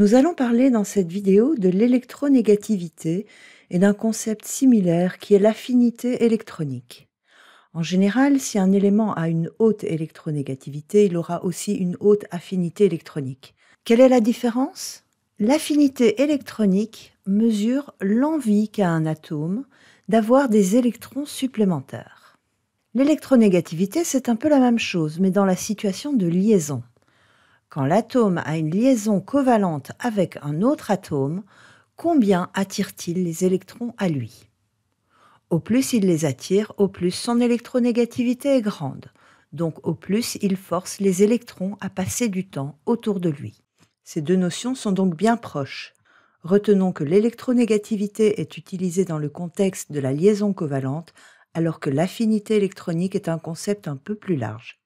Nous allons parler dans cette vidéo de l'électronégativité et d'un concept similaire qui est l'affinité électronique. En général, si un élément a une haute électronégativité, il aura aussi une haute affinité électronique. Quelle est la différence L'affinité électronique mesure l'envie qu'a un atome d'avoir des électrons supplémentaires. L'électronégativité, c'est un peu la même chose, mais dans la situation de liaison. Quand l'atome a une liaison covalente avec un autre atome, combien attire-t-il les électrons à lui Au plus il les attire, au plus son électronégativité est grande. Donc au plus il force les électrons à passer du temps autour de lui. Ces deux notions sont donc bien proches. Retenons que l'électronégativité est utilisée dans le contexte de la liaison covalente, alors que l'affinité électronique est un concept un peu plus large.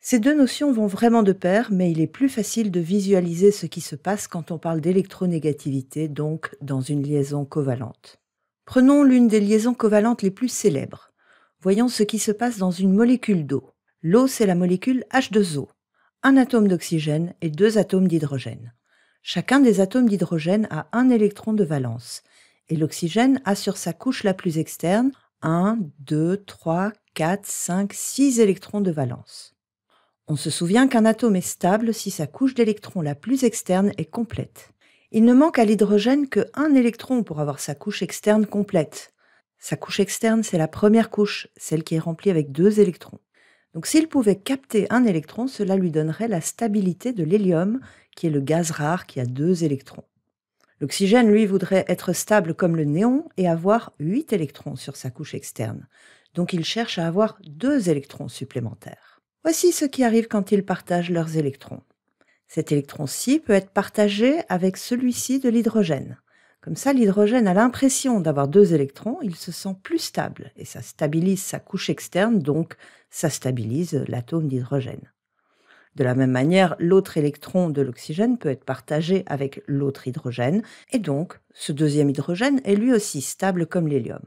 Ces deux notions vont vraiment de pair, mais il est plus facile de visualiser ce qui se passe quand on parle d'électronégativité, donc dans une liaison covalente. Prenons l'une des liaisons covalentes les plus célèbres. Voyons ce qui se passe dans une molécule d'eau. L'eau, c'est la molécule H2O, un atome d'oxygène et deux atomes d'hydrogène. Chacun des atomes d'hydrogène a un électron de valence, et l'oxygène a sur sa couche la plus externe 1, 2, 3, 4, 5, 6 électrons de valence. On se souvient qu'un atome est stable si sa couche d'électrons la plus externe est complète. Il ne manque à l'hydrogène que un électron pour avoir sa couche externe complète. Sa couche externe, c'est la première couche, celle qui est remplie avec deux électrons. Donc s'il pouvait capter un électron, cela lui donnerait la stabilité de l'hélium, qui est le gaz rare qui a deux électrons. L'oxygène, lui, voudrait être stable comme le néon et avoir huit électrons sur sa couche externe. Donc il cherche à avoir deux électrons supplémentaires. Voici ce qui arrive quand ils partagent leurs électrons. Cet électron-ci peut être partagé avec celui-ci de l'hydrogène. Comme ça, l'hydrogène a l'impression d'avoir deux électrons, il se sent plus stable, et ça stabilise sa couche externe, donc ça stabilise l'atome d'hydrogène. De la même manière, l'autre électron de l'oxygène peut être partagé avec l'autre hydrogène, et donc ce deuxième hydrogène est lui aussi stable comme l'hélium.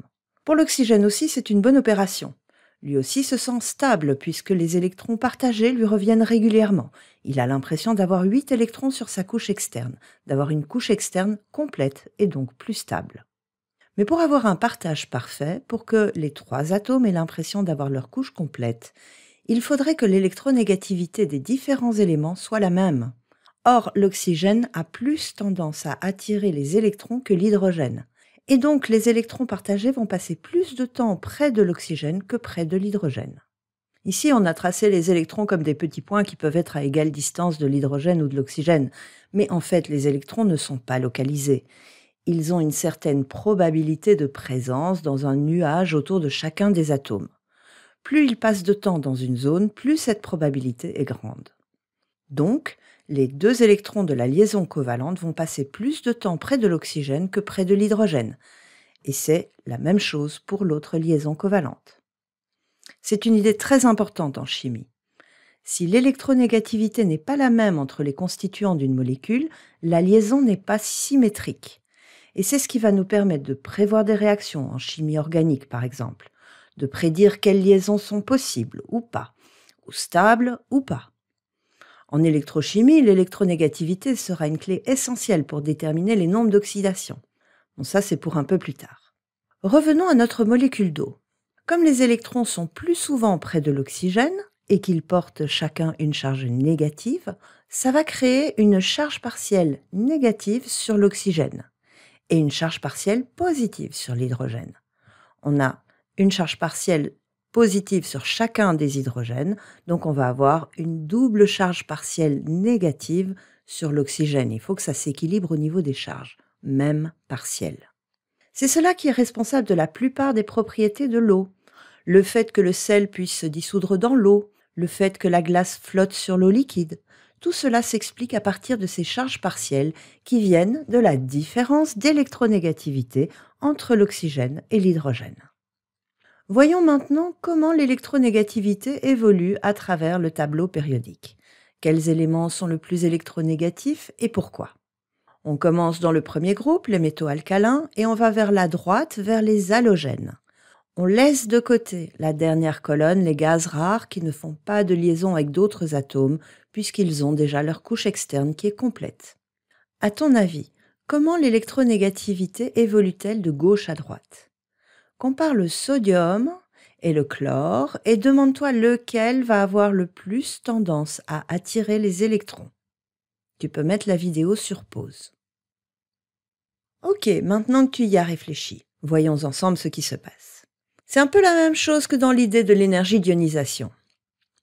Pour l'oxygène aussi, c'est une bonne opération. Lui aussi se sent stable puisque les électrons partagés lui reviennent régulièrement. Il a l'impression d'avoir 8 électrons sur sa couche externe, d'avoir une couche externe complète et donc plus stable. Mais pour avoir un partage parfait, pour que les trois atomes aient l'impression d'avoir leur couche complète, il faudrait que l'électronégativité des différents éléments soit la même. Or, l'oxygène a plus tendance à attirer les électrons que l'hydrogène. Et donc les électrons partagés vont passer plus de temps près de l'oxygène que près de l'hydrogène. Ici, on a tracé les électrons comme des petits points qui peuvent être à égale distance de l'hydrogène ou de l'oxygène, mais en fait les électrons ne sont pas localisés. Ils ont une certaine probabilité de présence dans un nuage autour de chacun des atomes. Plus ils passent de temps dans une zone, plus cette probabilité est grande. Donc, les deux électrons de la liaison covalente vont passer plus de temps près de l'oxygène que près de l'hydrogène. Et c'est la même chose pour l'autre liaison covalente. C'est une idée très importante en chimie. Si l'électronégativité n'est pas la même entre les constituants d'une molécule, la liaison n'est pas symétrique. Et c'est ce qui va nous permettre de prévoir des réactions en chimie organique, par exemple, de prédire quelles liaisons sont possibles ou pas, ou stables ou pas. En électrochimie, l'électronégativité sera une clé essentielle pour déterminer les nombres d'oxydation. Bon, ça, c'est pour un peu plus tard. Revenons à notre molécule d'eau. Comme les électrons sont plus souvent près de l'oxygène et qu'ils portent chacun une charge négative, ça va créer une charge partielle négative sur l'oxygène et une charge partielle positive sur l'hydrogène. On a une charge partielle positive sur chacun des hydrogènes, donc on va avoir une double charge partielle négative sur l'oxygène. Il faut que ça s'équilibre au niveau des charges, même partielles. C'est cela qui est responsable de la plupart des propriétés de l'eau. Le fait que le sel puisse se dissoudre dans l'eau, le fait que la glace flotte sur l'eau liquide, tout cela s'explique à partir de ces charges partielles qui viennent de la différence d'électronégativité entre l'oxygène et l'hydrogène. Voyons maintenant comment l'électronégativité évolue à travers le tableau périodique. Quels éléments sont le plus électronégatifs et pourquoi On commence dans le premier groupe, les métaux alcalins, et on va vers la droite, vers les halogènes. On laisse de côté la dernière colonne, les gaz rares qui ne font pas de liaison avec d'autres atomes puisqu'ils ont déjà leur couche externe qui est complète. À ton avis, comment l'électronégativité évolue-t-elle de gauche à droite Compare le sodium et le chlore et demande-toi lequel va avoir le plus tendance à attirer les électrons. Tu peux mettre la vidéo sur pause. Ok, maintenant que tu y as réfléchi, voyons ensemble ce qui se passe. C'est un peu la même chose que dans l'idée de l'énergie d'ionisation.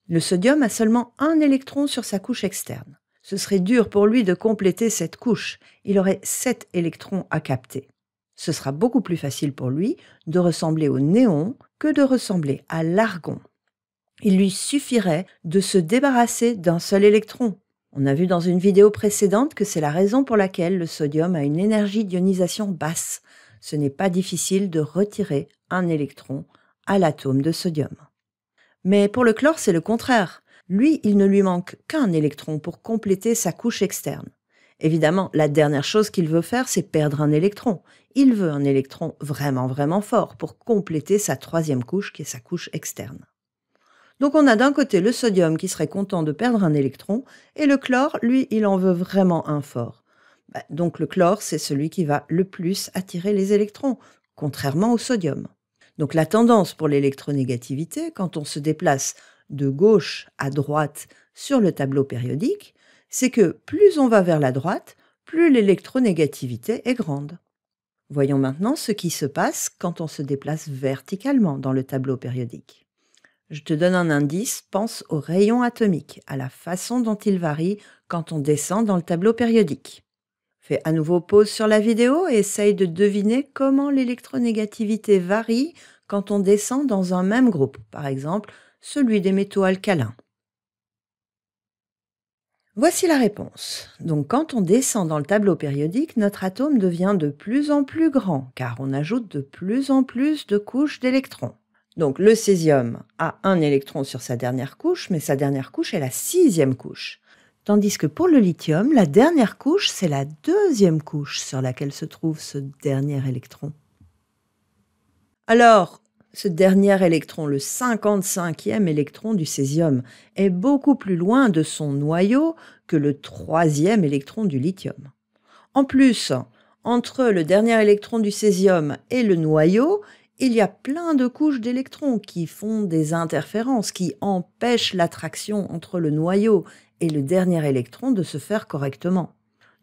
Le sodium a seulement un électron sur sa couche externe. Ce serait dur pour lui de compléter cette couche. Il aurait sept électrons à capter. Ce sera beaucoup plus facile pour lui de ressembler au néon que de ressembler à l'argon. Il lui suffirait de se débarrasser d'un seul électron. On a vu dans une vidéo précédente que c'est la raison pour laquelle le sodium a une énergie d'ionisation basse. Ce n'est pas difficile de retirer un électron à l'atome de sodium. Mais pour le chlore, c'est le contraire. Lui, il ne lui manque qu'un électron pour compléter sa couche externe. Évidemment, la dernière chose qu'il veut faire, c'est perdre un électron. Il veut un électron vraiment, vraiment fort pour compléter sa troisième couche, qui est sa couche externe. Donc on a d'un côté le sodium qui serait content de perdre un électron, et le chlore, lui, il en veut vraiment un fort. Bah, donc le chlore, c'est celui qui va le plus attirer les électrons, contrairement au sodium. Donc la tendance pour l'électronégativité, quand on se déplace de gauche à droite sur le tableau périodique, c'est que plus on va vers la droite, plus l'électronégativité est grande. Voyons maintenant ce qui se passe quand on se déplace verticalement dans le tableau périodique. Je te donne un indice, pense au rayon atomique, à la façon dont il varie quand on descend dans le tableau périodique. Fais à nouveau pause sur la vidéo et essaye de deviner comment l'électronégativité varie quand on descend dans un même groupe, par exemple celui des métaux alcalins. Voici la réponse. Donc quand on descend dans le tableau périodique, notre atome devient de plus en plus grand, car on ajoute de plus en plus de couches d'électrons. Donc le césium a un électron sur sa dernière couche, mais sa dernière couche est la sixième couche. Tandis que pour le lithium, la dernière couche, c'est la deuxième couche sur laquelle se trouve ce dernier électron. Alors, ce dernier électron, le 55e électron du césium, est beaucoup plus loin de son noyau que le troisième électron du lithium. En plus, entre le dernier électron du césium et le noyau, il y a plein de couches d'électrons qui font des interférences, qui empêchent l'attraction entre le noyau et le dernier électron de se faire correctement.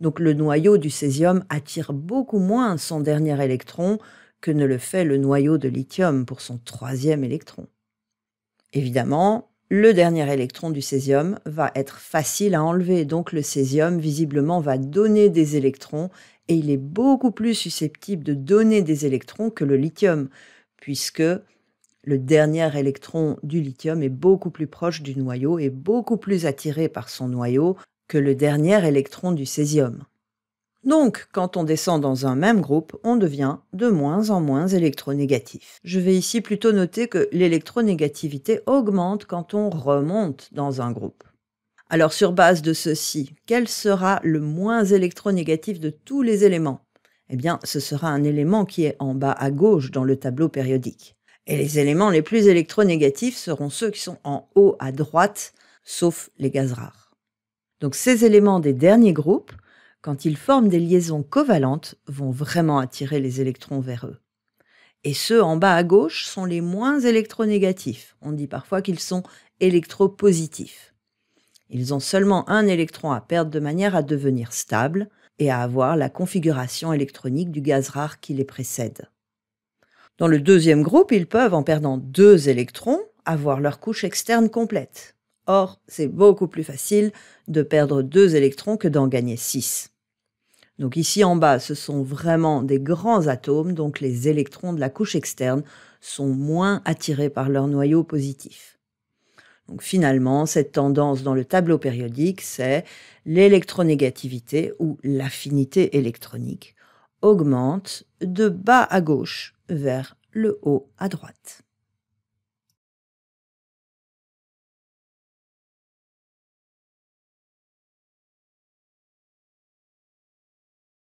Donc le noyau du césium attire beaucoup moins son dernier électron que ne le fait le noyau de lithium pour son troisième électron. Évidemment, le dernier électron du césium va être facile à enlever, donc le césium visiblement va donner des électrons et il est beaucoup plus susceptible de donner des électrons que le lithium, puisque le dernier électron du lithium est beaucoup plus proche du noyau et beaucoup plus attiré par son noyau que le dernier électron du césium. Donc, quand on descend dans un même groupe, on devient de moins en moins électronégatif. Je vais ici plutôt noter que l'électronégativité augmente quand on remonte dans un groupe. Alors sur base de ceci, quel sera le moins électronégatif de tous les éléments Eh bien, ce sera un élément qui est en bas à gauche dans le tableau périodique. Et les éléments les plus électronégatifs seront ceux qui sont en haut à droite, sauf les gaz rares. Donc ces éléments des derniers groupes quand ils forment des liaisons covalentes, vont vraiment attirer les électrons vers eux. Et ceux en bas à gauche sont les moins électronégatifs. On dit parfois qu'ils sont électropositifs. Ils ont seulement un électron à perdre de manière à devenir stable et à avoir la configuration électronique du gaz rare qui les précède. Dans le deuxième groupe, ils peuvent, en perdant deux électrons, avoir leur couche externe complète. Or, c'est beaucoup plus facile de perdre deux électrons que d'en gagner six. Donc ici en bas, ce sont vraiment des grands atomes, donc les électrons de la couche externe sont moins attirés par leur noyau positif. Donc finalement, cette tendance dans le tableau périodique, c'est l'électronégativité ou l'affinité électronique augmente de bas à gauche vers le haut à droite.